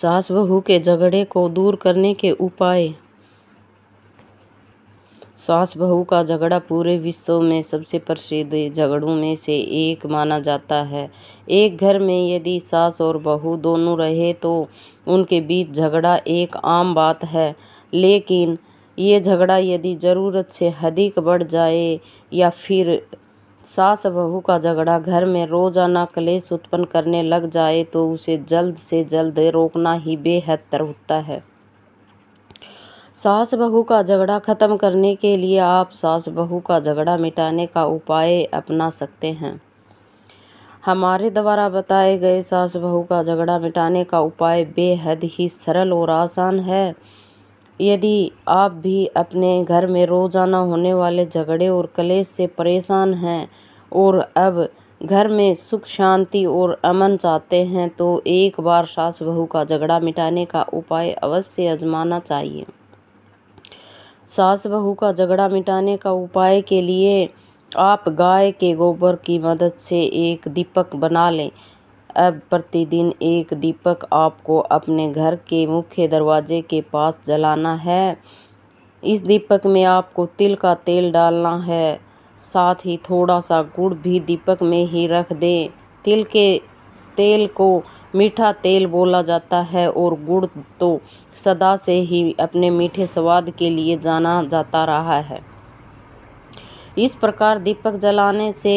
सास बहू के झगड़े को दूर करने के उपाय सास बहू का झगड़ा पूरे विश्व में सबसे प्रसिद्ध झगड़ों में से एक माना जाता है एक घर में यदि सास और बहू दोनों रहे तो उनके बीच झगड़ा एक आम बात है लेकिन ये झगड़ा यदि ज़रूरत से अधिक बढ़ जाए या फिर सास बहू का झगड़ा घर में रोजाना क्लेश उत्पन्न करने लग जाए तो उसे जल्द से जल्द रोकना ही बेहद होता है सास बहू का झगड़ा ख़त्म करने के लिए आप सास बहू का झगड़ा मिटाने का उपाय अपना सकते हैं हमारे द्वारा बताए गए सास बहू का झगड़ा मिटाने का उपाय बेहद ही सरल और आसान है यदि आप भी अपने घर में रोज़ाना होने वाले झगड़े और कलेश से परेशान हैं और अब घर में सुख शांति और अमन चाहते हैं तो एक बार सास बहू का झगड़ा मिटाने का उपाय अवश्य आजमाना चाहिए सास बहू का झगड़ा मिटाने का उपाय के लिए आप गाय के गोबर की मदद से एक दीपक बना लें अब प्रतिदिन एक दीपक आपको अपने घर के मुख्य दरवाजे के पास जलाना है इस दीपक में आपको तिल का तेल डालना है साथ ही थोड़ा सा गुड़ भी दीपक में ही रख दें तिल के तेल को मीठा तेल बोला जाता है और गुड़ तो सदा से ही अपने मीठे स्वाद के लिए जाना जाता रहा है इस प्रकार दीपक जलाने से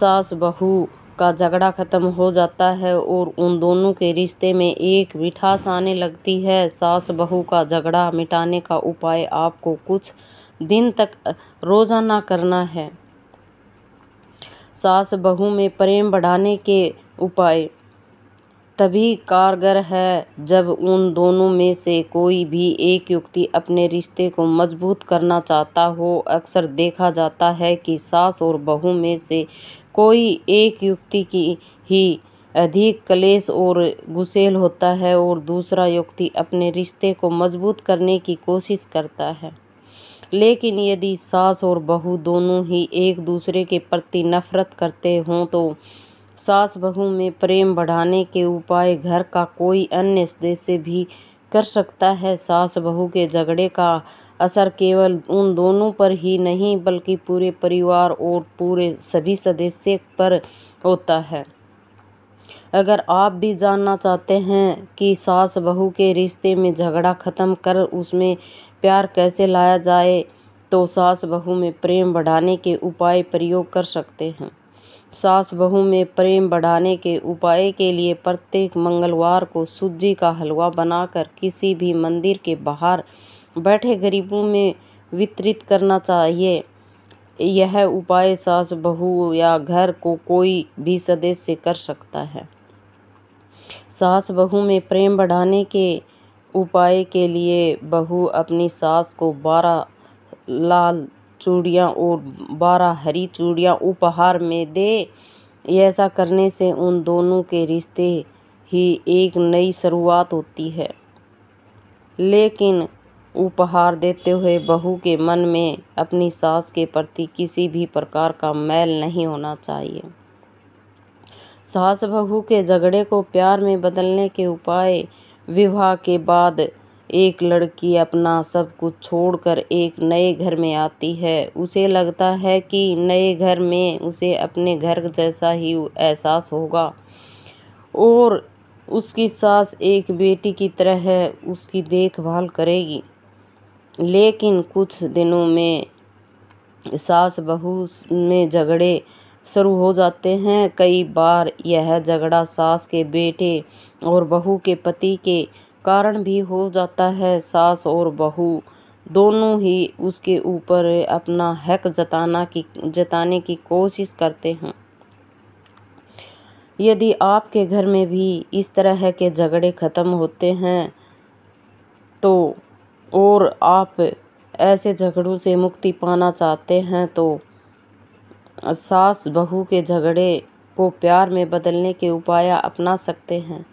सास बहू का झगड़ा ख़त्म हो जाता है और उन दोनों के रिश्ते में एक मिठास आने लगती है सास बहू का झगड़ा मिटाने का उपाय आपको कुछ दिन तक रोज़ाना करना है सास बहू में प्रेम बढ़ाने के उपाय तभी कारगर है जब उन दोनों में से कोई भी एक युक्ति अपने रिश्ते को मजबूत करना चाहता हो अक्सर देखा जाता है कि सास और बहू में से कोई एक युक्ति की ही अधिक कलेश और गुसेल होता है और दूसरा युक्ति अपने रिश्ते को मजबूत करने की कोशिश करता है लेकिन यदि सास और बहू दोनों ही एक दूसरे के प्रति नफरत करते हों तो सास बहू में प्रेम बढ़ाने के उपाय घर का कोई अन्य सदस्य भी कर सकता है सास बहू के झगड़े का असर केवल उन दोनों पर ही नहीं बल्कि पूरे परिवार और पूरे सभी सदस्य पर होता है अगर आप भी जानना चाहते हैं कि सास बहू के रिश्ते में झगड़ा ख़त्म कर उसमें प्यार कैसे लाया जाए तो सास बहू में प्रेम बढ़ाने के उपाय प्रयोग कर सकते हैं सास बहू में प्रेम बढ़ाने के उपाय के लिए प्रत्येक मंगलवार को सूजी का हलवा बनाकर किसी भी मंदिर के बाहर बैठे गरीबों में वितरित करना चाहिए यह उपाय सास बहू या घर को कोई भी सदस्य कर सकता है सास बहू में प्रेम बढ़ाने के उपाय के लिए बहू अपनी सास को बारह लाल चूड़ियाँ और बारह हरी चूड़ियाँ उपहार में दे ऐसा करने से उन दोनों के रिश्ते ही एक नई शुरुआत होती है लेकिन उपहार देते हुए बहू के मन में अपनी सास के प्रति किसी भी प्रकार का मैल नहीं होना चाहिए सास बहू के झगड़े को प्यार में बदलने के उपाय विवाह के बाद एक लड़की अपना सब कुछ छोड़कर एक नए घर में आती है उसे लगता है कि नए घर में उसे अपने घर जैसा ही एहसास होगा और उसकी सास एक बेटी की तरह उसकी देखभाल करेगी लेकिन कुछ दिनों में सास बहू में झगड़े शुरू हो जाते हैं कई बार यह झगड़ा सास के बेटे और बहू के पति के कारण भी हो जाता है सास और बहू दोनों ही उसके ऊपर अपना हक जताना की जताने की कोशिश करते हैं यदि आपके घर में भी इस तरह के झगड़े ख़त्म होते हैं तो और आप ऐसे झगड़ों से मुक्ति पाना चाहते हैं तो सास बहू के झगड़े को प्यार में बदलने के उपाय अपना सकते हैं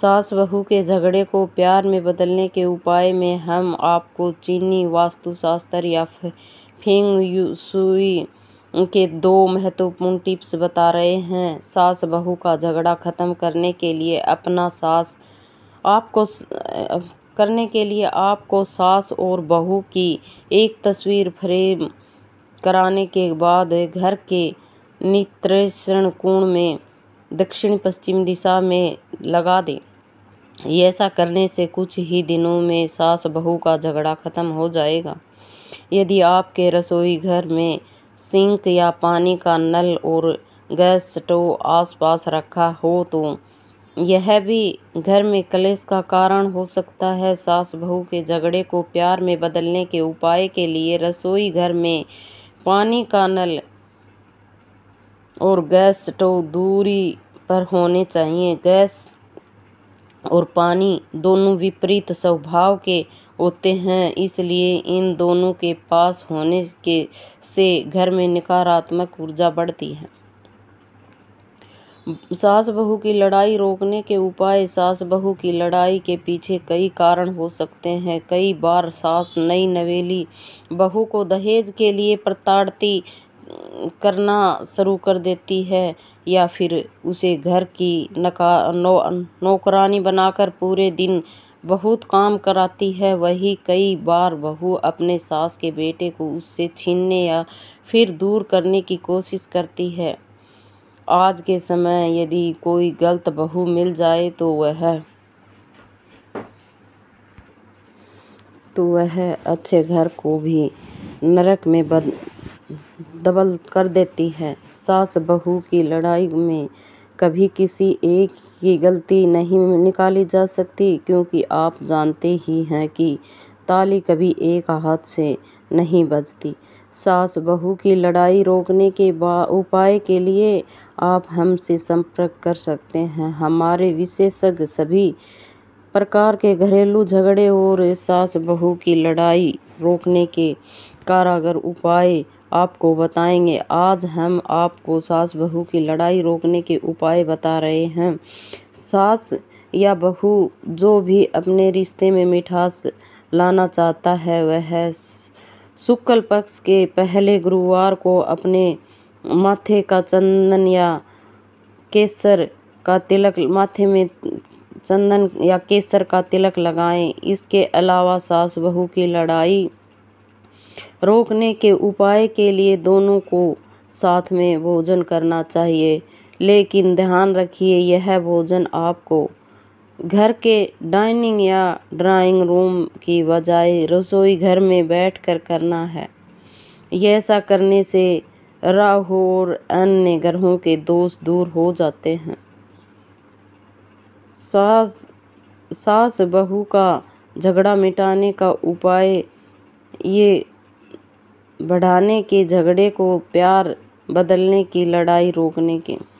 सास बहू के झगड़े को प्यार में बदलने के उपाय में हम आपको चीनी वास्तुशास्त्र या फेंग सुई के दो महत्वपूर्ण टिप्स बता रहे हैं सास बहू का झगड़ा ख़त्म करने के लिए अपना सास आपको करने के लिए आपको सास और बहू की एक तस्वीर फ्रेम कराने के बाद घर के नित्रेषण कोण में दक्षिण पश्चिम दिशा में लगा दें ऐसा करने से कुछ ही दिनों में सास बहू का झगड़ा ख़त्म हो जाएगा यदि आपके रसोई घर में सिंक या पानी का नल और गैस स्टोव आसपास रखा हो तो यह भी घर में कलेश का कारण हो सकता है सास बहू के झगड़े को प्यार में बदलने के उपाय के लिए रसोई घर में पानी का नल और गैस स्टोव दूरी पर होने चाहिए गैस और पानी दोनों विपरीत स्वभाव के होते हैं इसलिए इन दोनों के पास होने के से घर में नकारात्मक ऊर्जा बढ़ती है सास बहू की लड़ाई रोकने के उपाय सास बहू की लड़ाई के पीछे कई कारण हो सकते हैं कई बार सास नई नवेली बहू को दहेज के लिए प्रताड़ती करना शुरू कर देती है या फिर उसे घर की नका नो, नौकरानी बनाकर पूरे दिन बहुत काम कराती है वही कई बार बहू अपने सास के बेटे को उससे छीनने या फिर दूर करने की कोशिश करती है आज के समय यदि कोई गलत बहू मिल जाए तो वह तो वह अच्छे घर को भी नरक में बद दबल कर देती है सास बहू की लड़ाई में कभी किसी एक की गलती नहीं निकाली जा सकती क्योंकि आप जानते ही हैं कि ताली कभी एक हाथ से नहीं बजती सास बहू की लड़ाई रोकने के उपाय के लिए आप हमसे संपर्क कर सकते हैं हमारे विशेषज्ञ सभी प्रकार के घरेलू झगड़े और सास बहू की लड़ाई रोकने के कारागर उपाय आपको बताएंगे आज हम आपको सास बहू की लड़ाई रोकने के उपाय बता रहे हैं सास या बहू जो भी अपने रिश्ते में मिठास लाना चाहता है वह शुक्ल पक्ष के पहले गुरुवार को अपने माथे का चंदन या केसर का तिलक माथे में चंदन या केसर का तिलक लगाएं इसके अलावा सास बहू की लड़ाई रोकने के उपाय के लिए दोनों को साथ में भोजन करना चाहिए लेकिन ध्यान रखिए यह भोजन आपको घर के डाइनिंग या ड्राइंग रूम की बजाय रसोई घर में बैठकर करना है ये ऐसा करने से राहु और अन्य ग्रहों के दोष दूर हो जाते हैं सास सास बहू का झगड़ा मिटाने का उपाय ये बढ़ाने के झगड़े को प्यार बदलने की लड़ाई रोकने के